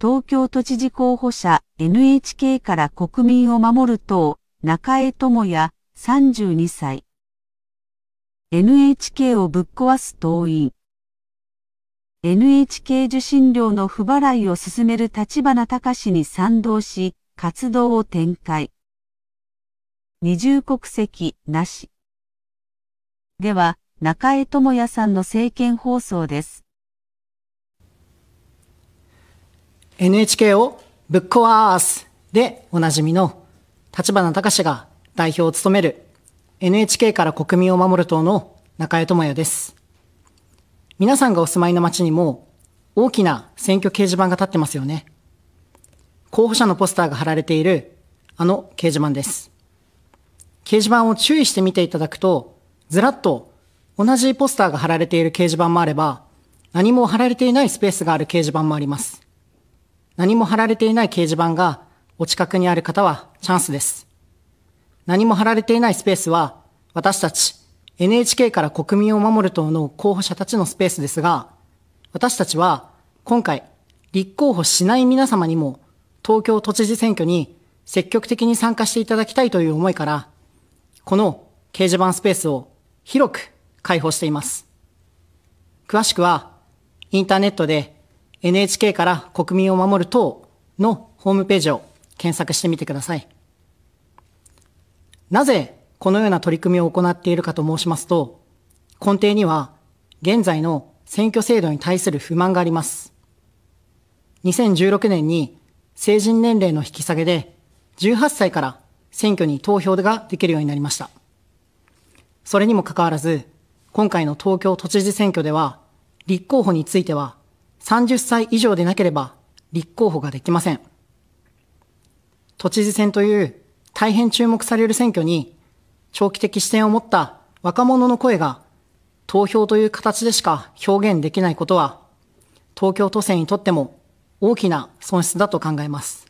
東京都知事候補者 NHK から国民を守る党中江智也32歳 NHK をぶっ壊す党員 NHK 受信料の不払いを進める立花隆に賛同し活動を展開二重国籍なしでは中江智也さんの政見放送です NHK をぶっ壊すでおなじみの立花隆が代表を務める NHK から国民を守る党の中江智也です。皆さんがお住まいの町にも大きな選挙掲示板が立ってますよね。候補者のポスターが貼られているあの掲示板です。掲示板を注意して見ていただくと、ずらっと同じポスターが貼られている掲示板もあれば、何も貼られていないスペースがある掲示板もあります。何も貼られていない掲示板がお近くにある方はチャンスです。何も貼られていないスペースは、私たち NHK から国民を守る党の候補者たちのスペースですが、私たちは今回、立候補しない皆様にも東京都知事選挙に積極的に参加していただきたいという思いから、この掲示板スペースを広く開放しています。詳しくは、インターネットで NHK から国民を守る党のホームページを検索してみてください。なぜこのような取り組みを行っているかと申しますと、根底には現在の選挙制度に対する不満があります。2016年に成人年齢の引き下げで18歳から選挙に投票ができるようになりました。それにもかかわらず、今回の東京都知事選挙では、立候補については30歳以上でなければ立候補ができません。都知事選という大変注目される選挙に長期的視点を持った若者の声が投票という形でしか表現できないことは東京都政にとっても大きな損失だと考えます。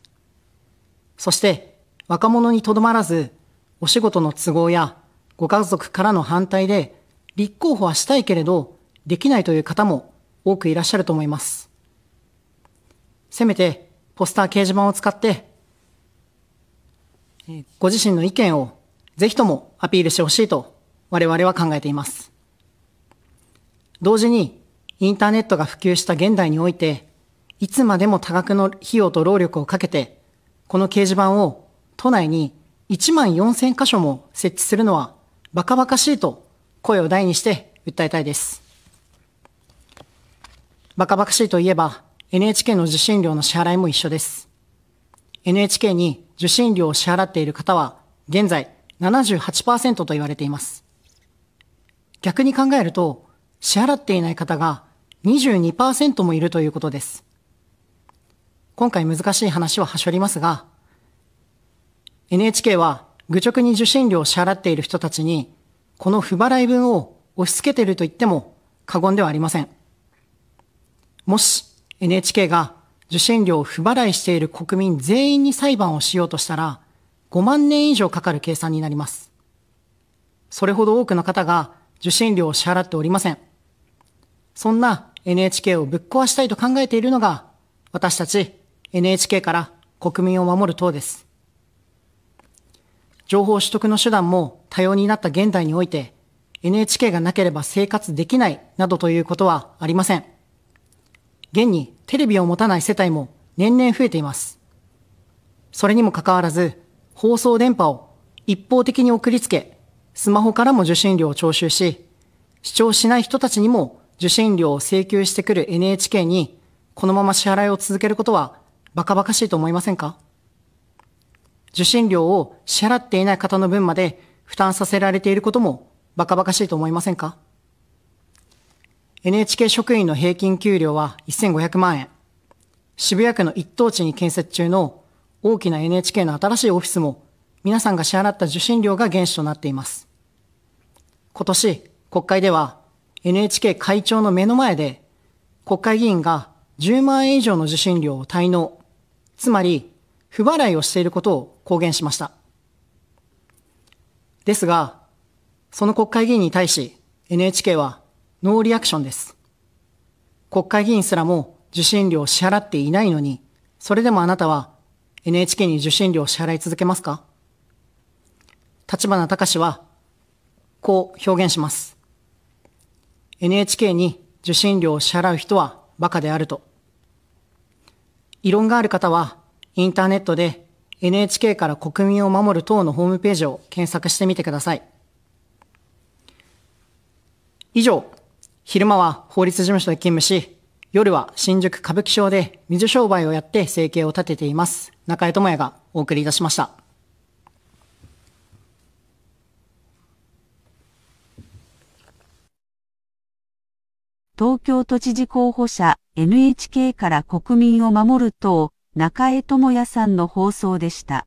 そして若者にとどまらずお仕事の都合やご家族からの反対で立候補はしたいけれどできないという方も多くいらっしゃると思います。せめてポスター掲示板を使って、ご自身の意見をぜひともアピールしてほしいと我々は考えています。同時にインターネットが普及した現代において、いつまでも多額の費用と労力をかけて、この掲示板を都内に1万4000箇所も設置するのはバカバカしいと声を大にして訴えたいです。バカバカしいといえば NHK の受信料の支払いも一緒です。NHK に受信料を支払っている方は現在78%と言われています。逆に考えると支払っていない方が22%もいるということです。今回難しい話ははしょりますが、NHK は愚直に受信料を支払っている人たちに、この不払い分を押し付けていると言っても過言ではありません。もし NHK が受信料を不払いしている国民全員に裁判をしようとしたら、5万年以上かかる計算になります。それほど多くの方が受信料を支払っておりません。そんな NHK をぶっ壊したいと考えているのが、私たち NHK から国民を守る党です。情報取得の手段も多様になった現代において、NHK がなければ生活できないなどということはありません。現にテレビを持たない世帯も年々増えています。それにもかかわらず、放送電波を一方的に送りつけ、スマホからも受信料を徴収し、視聴しない人たちにも受信料を請求してくる NHK に、このまま支払いを続けることはバカバカしいと思いませんか受信料を支払っていない方の分まで負担させられていることもバカバカしいと思いませんか NHK 職員の平均給料は1500万円。渋谷区の一等地に建設中の大きな NHK の新しいオフィスも皆さんが支払った受信料が原資となっています。今年、国会では NHK 会長の目の前で国会議員が10万円以上の受信料を滞納、つまり不払いをしていることを公言しました。ですが、その国会議員に対し NHK はノーリアクションです。国会議員すらも受信料を支払っていないのに、それでもあなたは NHK に受信料を支払い続けますか立花隆は、こう表現します。NHK に受信料を支払う人は馬鹿であると。異論がある方は、インターネットで NHK から国民を守る党のホームページを検索してみてください。以上、昼間は法律事務所で勤務し、夜は新宿歌舞伎町で水商売をやって生計を立てています。中江智也がお送りいたしました。東京都知事候補者 NHK から国民を守る党中江智也さんの放送でした。